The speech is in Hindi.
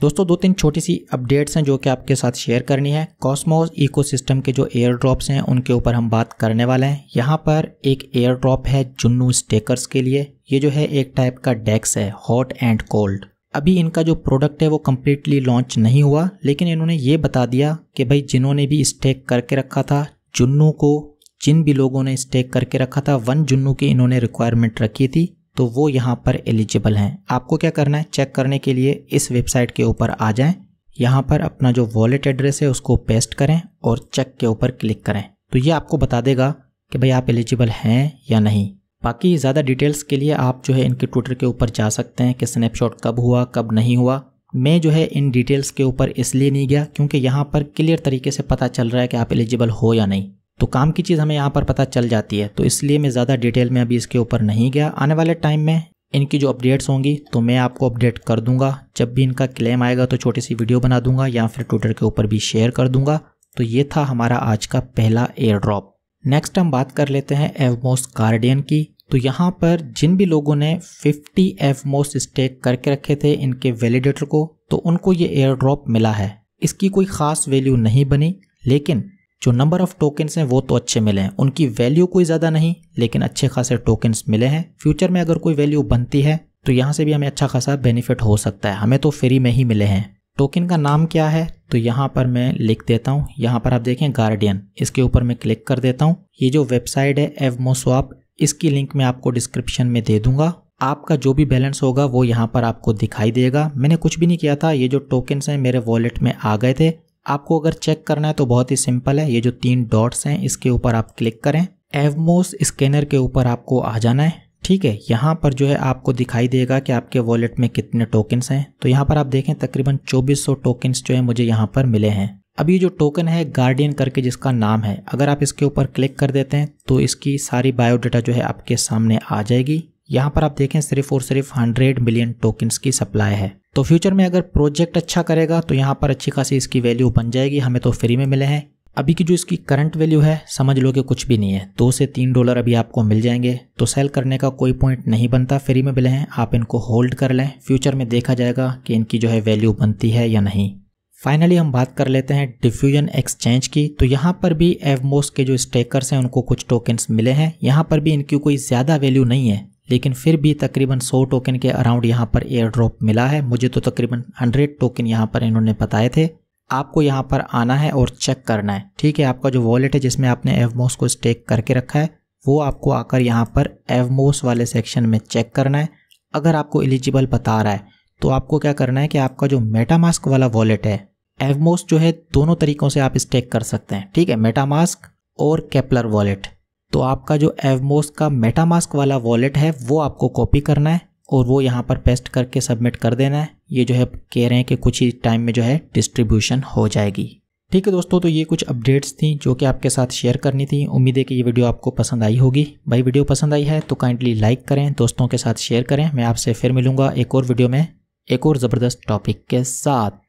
दोस्तों दो तीन छोटी सी अपडेट्स हैं जो कि आपके साथ शेयर करनी है कॉस्मोस इकोसिस्टम के जो एयर ड्रॉप्स हैं उनके ऊपर हम बात करने वाले हैं यहाँ पर एक एयर ड्रॉप है जुन्नू स्टेकर्स के लिए ये जो है एक टाइप का डेक्स है हॉट एंड कोल्ड अभी इनका जो प्रोडक्ट है वो कम्प्लीटली लॉन्च नहीं हुआ लेकिन इन्होंने ये बता दिया कि भाई जिन्होंने भी स्टेक करके रखा था जुन्नू को जिन भी लोगों ने स्टेक करके रखा था वन जुन्नू की इन्होंने रिक्वायरमेंट रखी थी तो वो यहाँ पर एलिजिबल हैं आपको क्या करना है चेक करने के लिए इस वेबसाइट के ऊपर आ जाएं यहाँ पर अपना जो वॉलेट एड्रेस है उसको पेस्ट करें और चेक के ऊपर क्लिक करें तो ये आपको बता देगा कि भाई आप एलिजिबल हैं या नहीं बाकी ज़्यादा डिटेल्स के लिए आप जो है इनके ट्विटर के ऊपर जा सकते हैं कि स्नैपशॉट कब हुआ कब नहीं हुआ मैं जो है इन डिटेल्स के ऊपर इसलिए नहीं गया क्योंकि यहाँ पर क्लियर तरीके से पता चल रहा है कि आप एलिजिबल हो या नहीं तो काम की चीज़ हमें यहाँ पर पता चल जाती है तो इसलिए मैं ज़्यादा डिटेल में अभी इसके ऊपर नहीं गया आने वाले टाइम में इनकी जो अपडेट्स होंगी तो मैं आपको अपडेट कर दूंगा जब भी इनका क्लेम आएगा तो छोटी सी वीडियो बना दूंगा या फिर ट्विटर के ऊपर भी शेयर कर दूंगा तो ये था हमारा आज का पहला एयर ड्रॉप नेक्स्ट हम बात कर लेते हैं एवमोस गार्डियन की तो यहाँ पर जिन भी लोगों ने 50 एवमोस स्टेक करके रखे थे इनके वैलिडेटर को तो उनको ये एयर ड्रॉप मिला है इसकी कोई ख़ास वैल्यू नहीं बनी लेकिन जो नंबर ऑफ टोकन्स हैं वो तो अच्छे मिले हैं उनकी वैल्यू कोई ज़्यादा नहीं लेकिन अच्छे खासे टोकन्स मिले हैं फ्यूचर में अगर कोई वैल्यू बनती है तो यहाँ से भी हमें अच्छा खासा बेनिफिट हो सकता है हमें तो फ्री में ही मिले हैं टोकन का नाम क्या है तो यहाँ पर मैं लिख देता हूँ यहाँ पर आप देखें गार्डियन इसके ऊपर मैं क्लिक कर देता हूँ ये जो वेबसाइट है एवमोस्वाप इसकी लिंक मैं आपको डिस्क्रिप्शन में दे दूंगा आपका जो भी बैलेंस होगा वो यहाँ पर आपको दिखाई देगा मैंने कुछ भी नहीं किया था ये जो टोकन्स हैं मेरे वॉलेट में आ गए थे आपको अगर चेक करना है तो बहुत ही सिंपल है ये जो तीन डॉट्स हैं इसके ऊपर आप क्लिक करें एवमोस स्कैनर के ऊपर आपको आ जाना है ठीक है यहाँ पर जो है आपको दिखाई देगा कि आपके वॉलेट में कितने टोकन्स हैं तो यहाँ पर आप देखें तकरीबन 2400 टोकन्स जो है मुझे यहाँ पर मिले हैं अब ये जो टोकन है गार्डियन करके जिसका नाम है अगर आप इसके ऊपर क्लिक कर देते हैं तो इसकी सारी बायोडाटा जो है आपके सामने आ जाएगी यहाँ पर आप देखें सिर्फ और सिर्फ हंड्रेड मिलियन टोकन्स की सप्लाई है तो फ्यूचर में अगर प्रोजेक्ट अच्छा करेगा तो यहाँ पर अच्छी खासी इसकी वैल्यू बन जाएगी हमें तो फ्री में मिले हैं अभी की जो इसकी करंट वैल्यू है समझ लो कि कुछ भी नहीं है दो से तीन डॉलर अभी आपको मिल जाएंगे तो सेल करने का कोई पॉइंट नहीं बनता फ्री में मिले हैं आप इनको होल्ड कर लें फ्यूचर में देखा जाएगा कि इनकी जो है वैल्यू बनती है या नहीं फाइनली हम बात कर लेते हैं डिफ्यूजन एक्सचेंज की तो यहाँ पर भी एवमोस के जो स्टेकर्स हैं उनको कुछ टोकन्स मिले हैं यहाँ पर भी इनकी कोई ज़्यादा वैल्यू नहीं है लेकिन फिर भी तकरीबन 100 टोकन के अराउंड यहाँ पर एयर ड्रॉप मिला है मुझे तो तकरीबन 100 टोकन यहाँ पर इन्होंने बताए थे आपको यहाँ पर आना है और चेक करना है ठीक है आपका जो वॉलेट है जिसमें आपने एवमोस को स्टेक करके रखा है वो आपको आकर यहाँ पर एवमोस वाले सेक्शन में चेक करना है अगर आपको एलिजिबल बता रहा है तो आपको क्या करना है कि आपका जो मेटामास्क वाला वॉलेट है एवमोस जो है दोनों तरीक़ों से आप स्टेक कर सकते हैं ठीक है मेटामास्क और कैपलर वॉलेट तो आपका जो एवमोस का मेटामास्क वाला वॉलेट है वो आपको कॉपी करना है और वो यहाँ पर पेस्ट करके सबमिट कर देना है ये जो है कह रहे हैं कि कुछ ही टाइम में जो है डिस्ट्रीब्यूशन हो जाएगी ठीक है दोस्तों तो ये कुछ अपडेट्स थी जो कि आपके साथ शेयर करनी थी उम्मीद है कि ये वीडियो आपको पसंद आई होगी भाई वीडियो पसंद आई है तो काइंडली लाइक करें दोस्तों के साथ शेयर करें मैं आपसे फिर मिलूंगा एक और वीडियो में एक और ज़बरदस्त टॉपिक के साथ